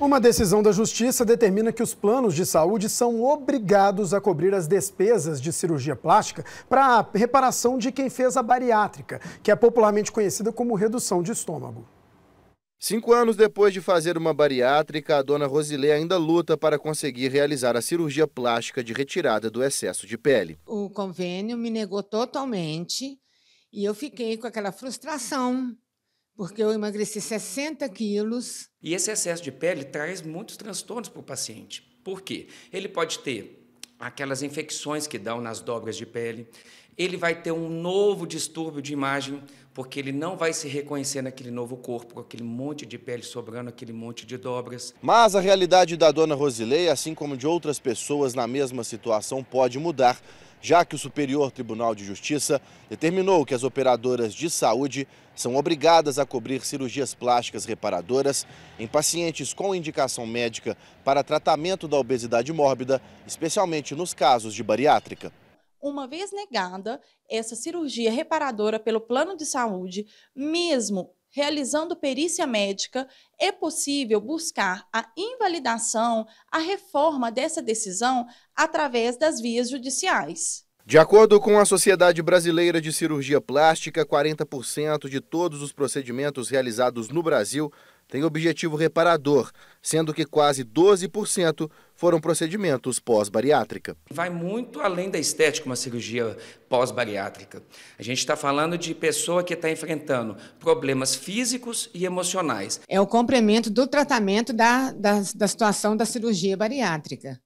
Uma decisão da Justiça determina que os planos de saúde são obrigados a cobrir as despesas de cirurgia plástica para a reparação de quem fez a bariátrica, que é popularmente conhecida como redução de estômago. Cinco anos depois de fazer uma bariátrica, a dona Rosilé ainda luta para conseguir realizar a cirurgia plástica de retirada do excesso de pele. O convênio me negou totalmente e eu fiquei com aquela frustração porque eu emagreci 60 quilos. E esse excesso de pele traz muitos transtornos para o paciente. Por quê? Ele pode ter aquelas infecções que dão nas dobras de pele, ele vai ter um novo distúrbio de imagem, porque ele não vai se reconhecer naquele novo corpo, com aquele monte de pele sobrando, aquele monte de dobras. Mas a realidade da dona Rosilei, assim como de outras pessoas na mesma situação, pode mudar já que o Superior Tribunal de Justiça determinou que as operadoras de saúde são obrigadas a cobrir cirurgias plásticas reparadoras em pacientes com indicação médica para tratamento da obesidade mórbida, especialmente nos casos de bariátrica. Uma vez negada essa cirurgia reparadora pelo plano de saúde, mesmo realizando perícia médica, é possível buscar a invalidação, a reforma dessa decisão através das vias judiciais. De acordo com a Sociedade Brasileira de Cirurgia Plástica, 40% de todos os procedimentos realizados no Brasil tem objetivo reparador, sendo que quase 12% foram procedimentos pós-bariátrica. Vai muito além da estética uma cirurgia pós-bariátrica. A gente está falando de pessoa que está enfrentando problemas físicos e emocionais. É o complemento do tratamento da, da, da situação da cirurgia bariátrica.